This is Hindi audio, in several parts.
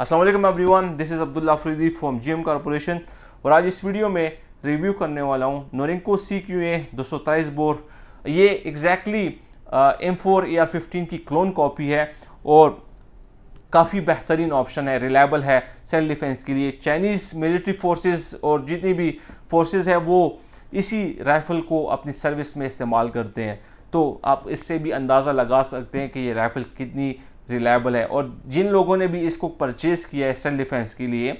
Aslam everyone this is Abdullah Faridi from G M corporation और आज इस वीडियो में रिव्यू करने वाला हूँ नोरिंको सी क्यू ए दो सौ तेईस बोर ये exactly M four A R fifteen की क्लोन कॉपी है और काफ़ी बेहतरीन ऑप्शन है रिलायबल है सेल्फ डिफेंस के लिए चाइनीज़ मिलिट्री फोर्सेस और जितनी भी फोर्सेस है वो इसी राइफ़ल को अपनी सर्विस में इस्तेमाल करते हैं तो आप इससे भी अंदाज़ा लगा सकते हैं कि ये राइफ़ल कितनी रिलायबल है और जिन लोगों ने भी इसको परचेज़ किया है सेल्फ डिफेंस के लिए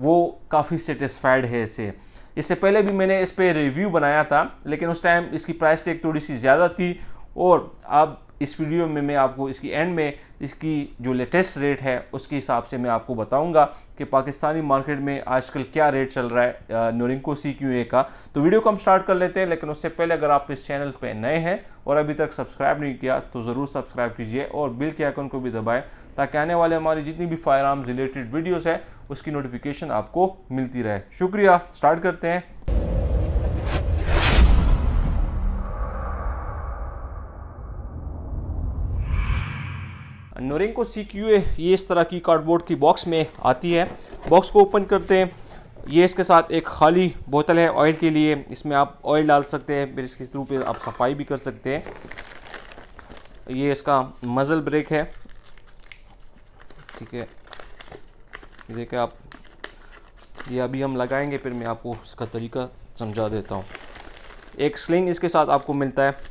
वो काफ़ी सेटिस्फाइड है इसे इससे पहले भी मैंने इस पर रिव्यू बनाया था लेकिन उस टाइम इसकी प्राइस टेक थोड़ी सी ज़्यादा थी और अब इस वीडियो में मैं आपको इसकी एंड में इसकी जो लेटेस्ट रेट है उसके हिसाब से मैं आपको बताऊंगा कि पाकिस्तानी मार्केट में आजकल क्या रेट चल रहा है नोरिंको सी क्यू ए का तो वीडियो को हम स्टार्ट कर लेते हैं लेकिन उससे पहले अगर आप इस चैनल पर नए हैं और अभी तक सब्सक्राइब नहीं किया तो ज़रूर सब्सक्राइब कीजिए और बिल के आइकन को भी दबाएँ ताकि आने वाले हमारी जितनी भी फायर आर्म्स रिलेटेड वीडियोज़ है उसकी नोटिफिकेशन आपको मिलती रहे शुक्रिया स्टार्ट करते हैं नोरेंको सी क्यू ए ये इस तरह की कार्डबोर्ड की बॉक्स में आती है बॉक्स को ओपन करते हैं ये इसके साथ एक खाली बोतल है ऑयल के लिए इसमें आप ऑयल डाल सकते हैं फिर इसके थ्रू पे आप सफाई भी कर सकते हैं ये इसका मज़ल ब्रेक है ठीक है देखिए आप ये अभी हम लगाएंगे फिर मैं आपको इसका तरीका समझा देता हूँ एक स्लिंग इसके साथ आपको मिलता है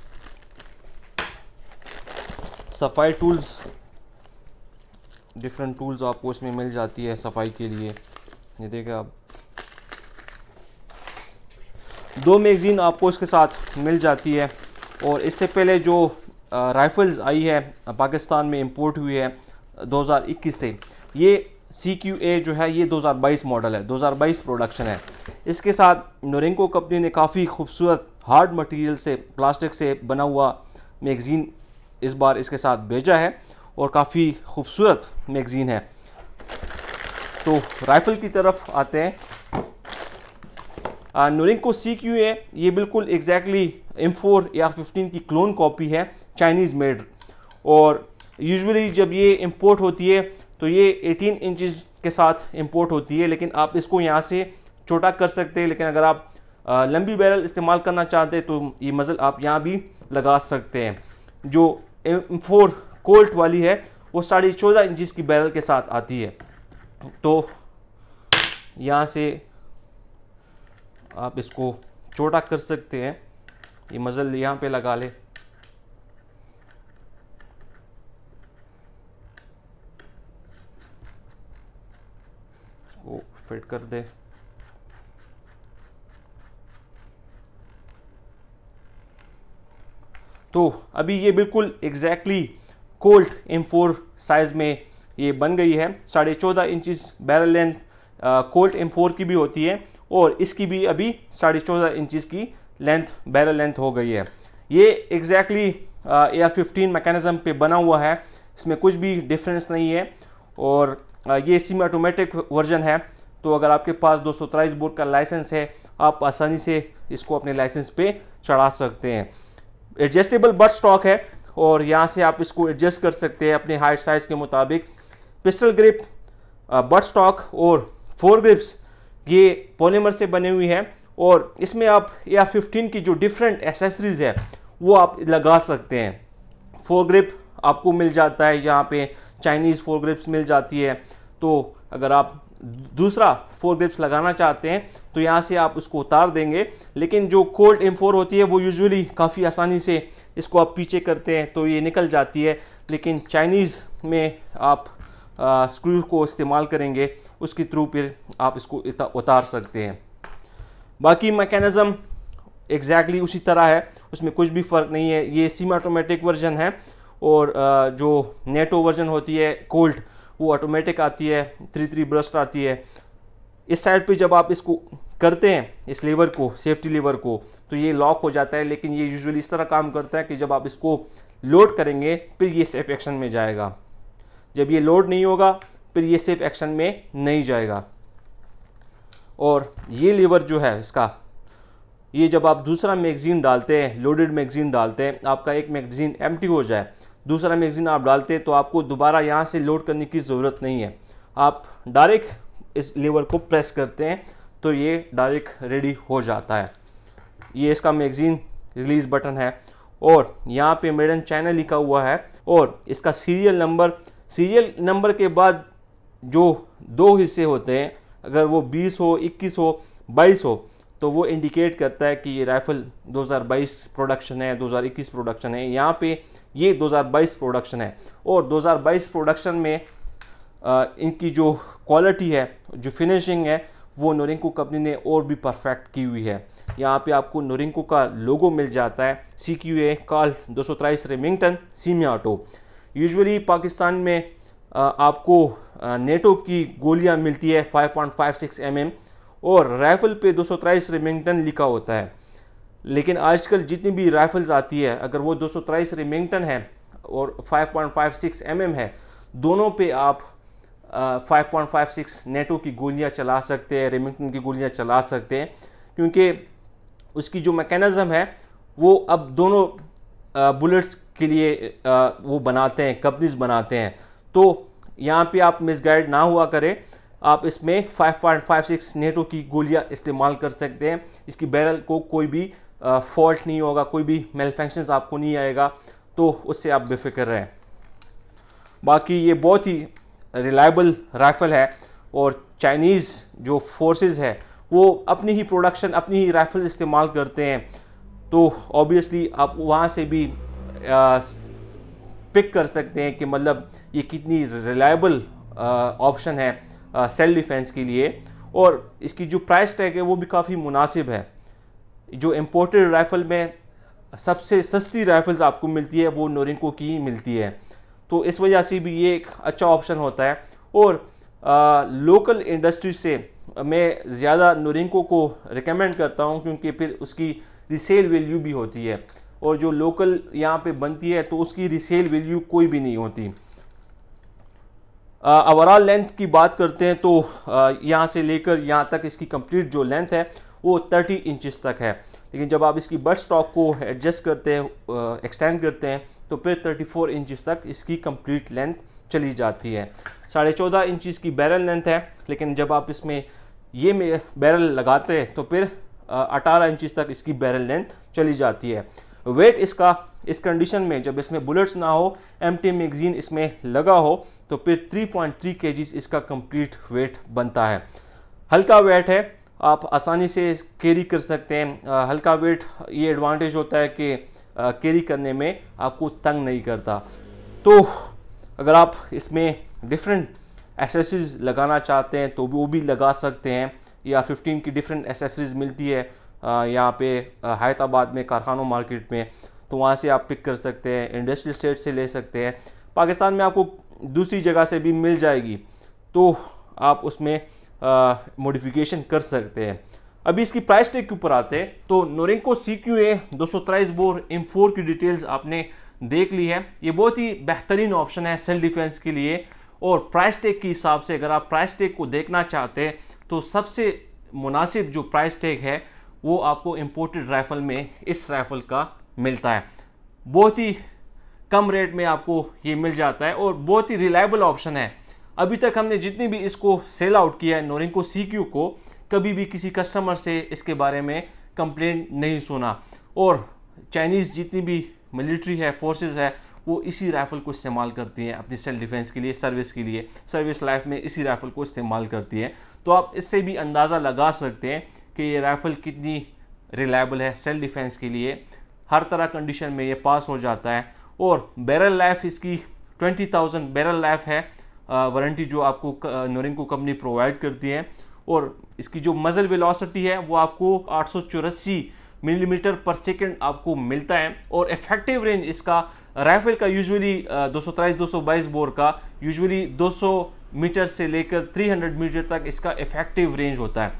सफाई टूल्स डिफरेंट टूल्स आपको इसमें मिल जाती है सफाई के लिए ये देखें आप दो मैगज़ीन आपको इसके साथ मिल जाती है और इससे पहले जो राइफ़ल्स आई है पाकिस्तान में इंपोर्ट हुई है 2021 से ये सी क्यू ए जो है ये 2022 मॉडल है 2022 प्रोडक्शन है इसके साथ नोरेंको कंपनी ने काफ़ी खूबसूरत हार्ड मटेरियल से प्लास्टिक से बना हुआ मैगज़ीन इस बार इसके साथ भेजा है और काफ़ी खूबसूरत मैगज़ीन है तो राइफ़ल की तरफ आते हैं नोरिंको सी क्यू ए ये बिल्कुल एग्जैक्टली एम फोर या फिफ्टीन की क्लोन कॉपी है चाइनीज़ मेड और यूजुअली जब ये इंपोर्ट होती है तो ये 18 इंचज़ के साथ इंपोर्ट होती है लेकिन आप इसको यहाँ से छोटा कर सकते हैं लेकिन अगर आप लंबी बैरल इस्तेमाल करना चाहते हैं तो ये मज़ल आप यहाँ भी लगा सकते हैं जो एम फोर कोल्ट वाली है वो साढ़े चौदह इंच की बैरल के साथ आती है तो यहाँ से आप इसको छोटा कर सकते हैं ये मज़ल यहाँ पे लगा ले फिट कर दे तो अभी ये बिल्कुल exactly exactly Colt M four size में ये बन गई है साढ़े चौदह inches barrel length Colt M four की भी होती है और इसकी भी अभी साढ़े चौदह इंचिस की लेंथ बैरल लेंथ हो गई है ये exactly A R fifteen mechanism पे बना हुआ है इसमें कुछ भी डिफरेंस नहीं है और uh, ये सिम ऑटोमेटिक वर्जन है तो अगर आपके पास दो सौ तेईस बोर्ड का लाइसेंस है आप आसानी से इसको अपने लाइसेंस पे चढ़ा सकते हैं एडजस्टेबल बट स्टॉक है और यहाँ से आप इसको एडजस्ट कर सकते हैं अपने हाइट साइज़ के मुताबिक पिस्टल ग्रिप बट स्टॉक और फोर ग्रिप्स ये पॉलीमर से बनी हुई हैं और इसमें आप आर फिफ्टीन की जो डिफरेंट एसेसरीज़ है वो आप लगा सकते हैं फोर ग्रिप आपको मिल जाता है यहाँ पे चाइनीज़ फोर ग्रिप्स मिल जाती है तो अगर आप दूसरा फोर ग्रिप्स लगाना चाहते हैं तो यहाँ से आप उसको उतार देंगे लेकिन जो कोल्ड एम फोर होती है वो यूजुअली काफ़ी आसानी से इसको आप पीछे करते हैं तो ये निकल जाती है लेकिन चाइनीज़ में आप स्क्रू को इस्तेमाल करेंगे उसके थ्रू फिर आप इसको उतार सकते हैं बाकी मैकेनिज़म एग्जैक्टली उसी तरह है उसमें कुछ भी फ़र्क नहीं है ये सीमा ऑटोमेटिक वर्जन है और आ, जो नेटो वर्जन होती है कोल्ड वो ऑटोमेटिक आती है थ्री थ्री ब्रस्ट आती है इस साइड पे जब आप इसको करते हैं इस लीवर को सेफ्टी लीवर को तो ये लॉक हो जाता है लेकिन ये यूजुअली इस तरह काम करता है कि जब आप इसको लोड करेंगे फिर ये सेफ एक्शन में जाएगा जब ये लोड नहीं होगा फिर ये सेफ एक्शन में नहीं जाएगा और ये लीवर जो है इसका ये जब आप दूसरा मैगज़ीन डालते हैं लोडेड मैगज़ीन डालते हैं आपका एक मैगज़ीन एम्प्टी हो जाए दूसरा मैगज़ीन आप डालते तो आपको दोबारा यहाँ से लोड करने की ज़रूरत नहीं है आप डायरेक्ट इस लेवर को प्रेस करते हैं तो ये डायरेक्ट रेडी हो जाता है ये इसका मैगज़ीन रिलीज़ बटन है और यहाँ पे मेडन चाइना लिखा हुआ है और इसका सीरियल नंबर सीरियल नंबर के बाद जो दो हिस्से होते हैं अगर वो 20 हो 21 हो 22 हो तो वो इंडिकेट करता है कि ये राइफ़ल 2022 प्रोडक्शन है 2021 प्रोडक्शन है यहाँ पे ये 2022 प्रोडक्शन है और 2022 प्रोडक्शन में आ, इनकी जो क्वालिटी है जो फिनिशिंग है वो नोरिंको कंपनी ने और भी परफेक्ट की हुई है यहाँ पे आपको नोरिंको का लोगो मिल जाता है सी क्यू ए कार्ल दो सौ तेईस रेमिंगटन ऑटो यूजली पाकिस्तान में आ, आपको नेटो की गोलियाँ मिलती है 5.56 पॉइंट mm, और राइफल पे दो सौ तेईस रेमिंगटन लिखा होता है लेकिन आजकल जितनी भी राइफल्स आती है अगर वो दो सौ तेईस रिमिंगटन है और 5.56 पॉइंट mm है दोनों पे आप five point five six NATO की गोलियां चला सकते हैं रेमिंगटन की गोलियां चला सकते हैं क्योंकि उसकी जो मैकेनिज़म है वो अब दोनों बुलेट्स के लिए आ, वो बनाते हैं कंपनीज बनाते हैं तो यहाँ पे आप मिसगाइड ना हुआ करें आप इसमें 5.56 नेटो की गोलियां इस्तेमाल कर सकते हैं इसकी बैरल को कोई भी फॉल्ट नहीं होगा कोई भी मेल आपको नहीं आएगा तो उससे आप बेफिक्र रहें बाकी ये बहुत ही रिलायबल राइफ़ल है और चाइनीज़ जो फोर्सेस है वो अपनी ही प्रोडक्शन अपनी ही राइफ़ल इस्तेमाल करते हैं तो ऑब्वियसली आप वहाँ से भी आ, पिक कर सकते हैं कि मतलब ये कितनी रिलायबल ऑप्शन है सेल्फ डिफेंस के लिए और इसकी जो प्राइस टैग है वो भी काफ़ी मुनासिब है जो इम्पोर्टेड राइफ़ल में सबसे सस्ती राइफ़ल्स आपको मिलती है वो नोरिनको की मिलती है तो इस वजह से भी ये एक अच्छा ऑप्शन होता है और आ, लोकल इंडस्ट्री से मैं ज़्यादा नोरिंको को रिकमेंड करता हूँ क्योंकि फिर उसकी रिसेल वैल्यू भी होती है और जो लोकल यहाँ पे बनती है तो उसकी रिसेल वैल्यू कोई भी नहीं होती ओवरऑल लेंथ की बात करते हैं तो यहाँ से लेकर यहाँ तक इसकी कंप्लीट जो लेंथ है वो थर्टी इंचज़ तक है लेकिन जब आप इसकी बर्ड स्टॉक को एडजस्ट करते हैं एक्सटेंड करते हैं तो फिर थर्टी फोर इंचज़ तक इसकी कंप्लीट लेंथ चली जाती है साढ़े चौदह इंचज़ की बैरल लेंथ है लेकिन जब आप इसमें ये बैरल लगाते हैं तो फिर अठारह इंचज़ तक इसकी बैरल लेंथ चली जाती है वेट इसका इस कंडीशन में जब इसमें बुलेट्स ना हो एम टी मैगजीन इसमें लगा हो तो फिर 3.3 पॉइंट इसका कंप्लीट वेट बनता है हल्का वेट है आप आसानी से कैरी कर सकते हैं हल्का वेट ये एडवांटेज होता है कि कैरी करने में आपको तंग नहीं करता तो अगर आप इसमें डिफरेंट एसेसरीज लगाना चाहते हैं तो वो भी लगा सकते हैं या 15 की डिफरेंट एसेसरीज मिलती है यहाँ पे हैदराबाद में कारखानों मार्केट में तो वहाँ से आप पिक कर सकते हैं इंडस्ट्रियल स्टेट से ले सकते हैं पाकिस्तान में आपको दूसरी जगह से भी मिल जाएगी तो आप उसमें मॉडिफिकेशन कर सकते हैं अभी इसकी प्राइस टैग के ऊपर आते हैं तो नोरेंको सी क्यू ए दो सौ तेईस बोर एम फोर की डिटेल्स आपने देख ली है ये बहुत ही बेहतरीन ऑप्शन है सेल्फ डिफेंस के लिए और प्राइस टैग के हिसाब से अगर आप प्राइस टैग को देखना चाहते हैं तो सबसे मुनासिब जो प्राइस टैग है वो आपको इम्पोर्टेड राइफल में इस राइफल का मिलता है बहुत ही कम रेट में आपको ये मिल जाता है और बहुत ही रिलायबल ऑप्शन है अभी तक हमने जितनी भी इसको सेल आउट किया है नोरिंको सी को कभी भी किसी कस्टमर से इसके बारे में कंप्लेंट नहीं सुना और चाइनीज़ जितनी भी मिलिट्री है फोर्सेस है वो इसी राइफ़ल को इस्तेमाल करती हैं अपनी सेल्फ डिफेंस के लिए सर्विस के लिए सर्विस लाइफ में इसी राइफ़ल को इस्तेमाल करती हैं तो आप इससे भी अंदाज़ा लगा सकते हैं कि ये राइफ़ल कितनी रिलायबल है सेल्फ डिफेंस के लिए हर तरह कंडीशन में ये पास हो जाता है और बैरल लाइफ इसकी ट्वेंटी थाउजेंड बैरल लाइफ है वारंटी जो आपको नोरिंको कंपनी प्रोवाइड करती है और इसकी जो मज़ल वेलोसिटी है वो आपको आठ मिलीमीटर पर सेकेंड आपको मिलता है और इफेक्टिव रेंज इसका राइफल का यूजुअली दो सौ बोर का यूजुअली 200 मीटर से लेकर 300 मीटर तक इसका इफेक्टिव रेंज होता है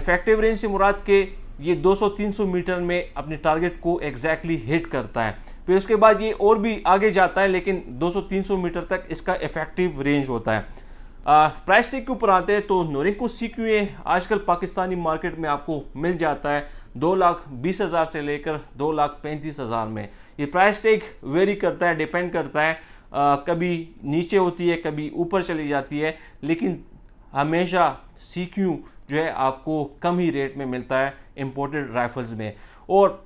इफेक्टिव रेंज से मुराद के ये 200-300 मीटर में अपने टारगेट को एग्जैक्टली हिट करता है फिर उसके बाद ये और भी आगे जाता है लेकिन 200-300 मीटर तक इसका इफेक्टिव रेंज होता है प्राइस टेक के ऊपर आते हैं तो नोरिंको सी क्यू ए आजकल पाकिस्तानी मार्केट में आपको मिल जाता है दो लाख बीस हज़ार से लेकर दो लाख पैंतीस हज़ार में ये प्राइस टेक वेरी करता है डिपेंड करता है आ, कभी नीचे होती है कभी ऊपर चली जाती है लेकिन हमेशा सी क्यू जो है आपको कम ही रेट में मिलता है इम्पोर्टेड राइफल्स में और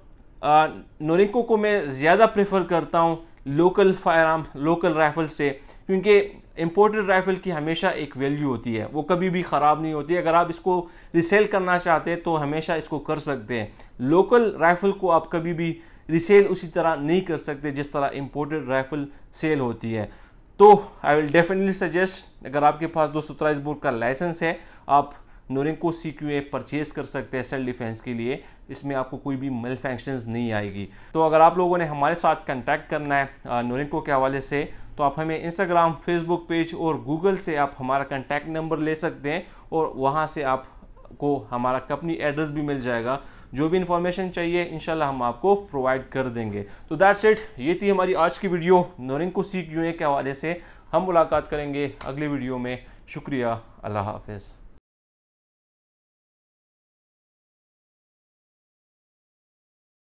नोरिको को मैं ज़्यादा प्रेफर करता हूँ local firearm local rifle से क्योंकि इम्पोर्टेड राइफ़ल की हमेशा एक वैल्यू होती है वो कभी भी ख़राब नहीं होती अगर आप इसको रिसेल करना चाहते हैं तो हमेशा इसको कर सकते हैं लोकल राइफ़ल को आप कभी भी रिसेल उसी तरह नहीं कर सकते जिस तरह इम्पोर्टेड राइफ़ल सेल होती है तो आई विल डेफिनेटली सजेस्ट अगर आपके पास दो सौ का लाइसेंस है आप Norinco C Q A purchase कर सकते हैं सेल्फ डिफेंस के लिए इसमें आपको कोई भी मेल फैक्शंस नहीं आएगी तो अगर आप लोगों ने हमारे साथ कॉन्टैक्ट करना है नोरिंको के हवाले से तो आप हमें इंस्टाग्राम फेसबुक पेज और गूगल से आप हमारा कॉन्टैक्ट नंबर ले सकते हैं और वहाँ से आपको हमारा कंपनी एड्रेस भी मिल जाएगा जो भी इन्फॉर्मेशन चाहिए इंशाल्लाह हम आपको प्रोवाइड कर देंगे तो दैट्स इट ये थी हमारी आज की video Norinco C Q A के हवाले से हम मुलाकात करेंगे अगले वीडियो में शुक्रिया अल्लाह हाफिज़